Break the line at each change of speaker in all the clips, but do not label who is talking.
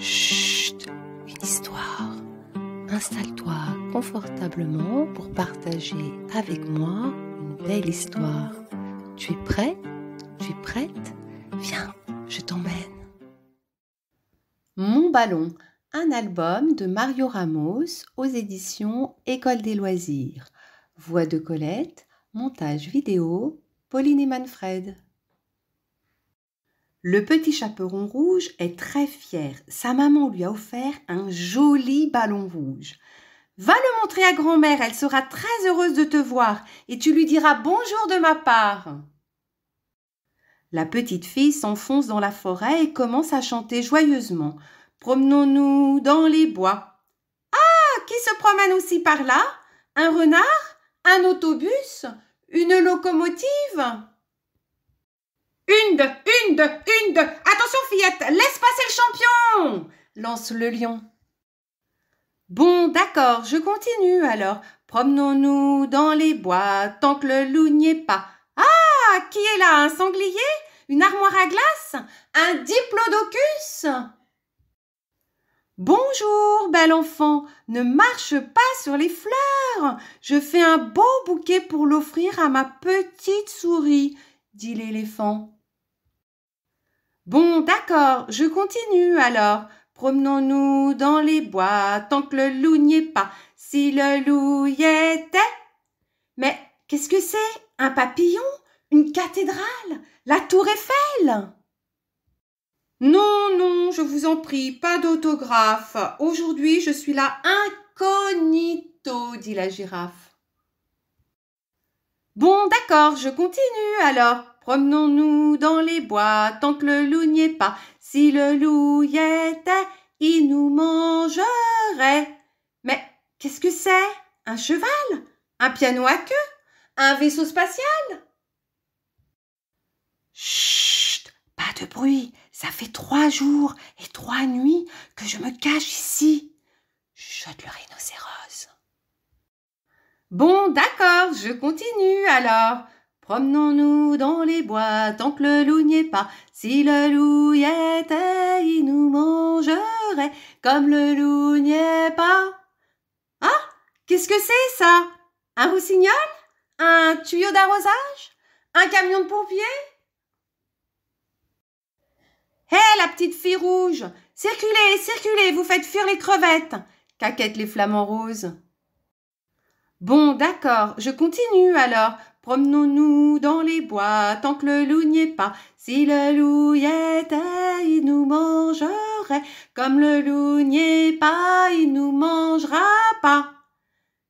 Chut, une histoire. Installe-toi confortablement pour partager avec moi une belle histoire. Tu es prêt Tu es prête Viens, je t'emmène. Mon ballon, un album de Mario Ramos aux éditions École des loisirs. Voix de Colette, montage vidéo, Pauline et Manfred. Le petit chaperon rouge est très fier. Sa maman lui a offert un joli ballon rouge. Va le montrer à grand-mère, elle sera très heureuse de te voir et tu lui diras bonjour de ma part. La petite fille s'enfonce dans la forêt et commence à chanter joyeusement. Promenons-nous dans les bois. Ah, qui se promène aussi par là Un renard Un autobus Une locomotive une, deux, une, une, Attention, fillette, laisse passer le champion lance le lion. Bon, d'accord, je continue alors. Promenons-nous dans les bois tant que le loup n'y est pas. Ah, qui est là Un sanglier Une armoire à glace Un diplodocus Bonjour, bel enfant, ne marche pas sur les fleurs. Je fais un beau bouquet pour l'offrir à ma petite souris, dit l'éléphant. Bon, d'accord, je continue alors. Promenons-nous dans les bois tant que le loup n'y est pas. Si le loup y était. Mais qu'est-ce que c'est Un papillon Une cathédrale La tour Eiffel Non, non, je vous en prie, pas d'autographe. Aujourd'hui, je suis là incognito, dit la girafe. Bon, d'accord, je continue alors. Promenons-nous dans les bois tant que le loup n'y est pas. Si le loup y était, il nous mangerait. Mais qu'est-ce que c'est Un cheval Un piano à queue Un vaisseau spatial Chut Pas de bruit Ça fait trois jours et trois nuits que je me cache ici Chut le rhinocéros. Bon, d'accord, je continue alors. Promenons-nous dans les bois tant que le loup n'y est pas. Si le loup y était, il nous mangerait comme le loup n'y est pas. Ah Qu'est-ce que c'est ça Un roussignol Un tuyau d'arrosage Un camion de pompiers Hé, la petite fille rouge Circulez, circulez, vous faites fuir les crevettes caquettent les flamants roses. Bon, d'accord, je continue alors. Promenons-nous dans les bois tant que le loup n'y est pas. Si le loup y était, eh, il nous mangerait. Comme le loup n'y est pas, il nous mangera pas.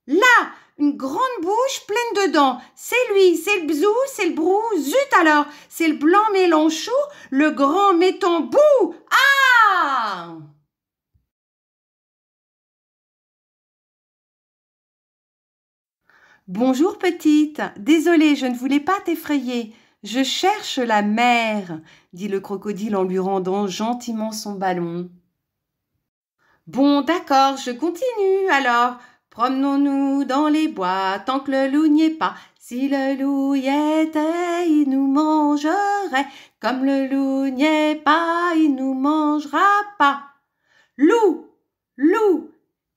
Là, une grande bouche pleine de dents. C'est lui, c'est le bzou, c'est le brou, zut alors, c'est le blanc mélanchou, le grand méton Ah! Bonjour petite, désolée, je ne voulais pas t'effrayer. Je cherche la mer, dit le crocodile en lui rendant gentiment son ballon. Bon, d'accord, je continue alors. Promenons-nous dans les bois tant que le loup n'y est pas. Si le loup y était, il nous mangerait. Comme le loup n'y est pas, il nous mangera pas. Loup, loup,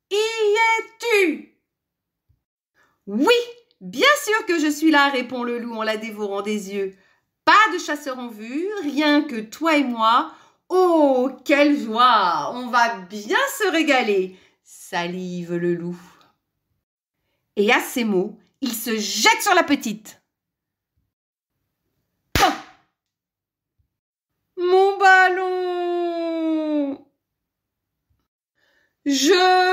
y es-tu oui, bien sûr que je suis là, répond le loup en la dévorant des yeux. Pas de chasseur en vue, rien que toi et moi. Oh, quelle joie On va bien se régaler salive le loup. Et à ces mots, il se jette sur la petite. Mon ballon Je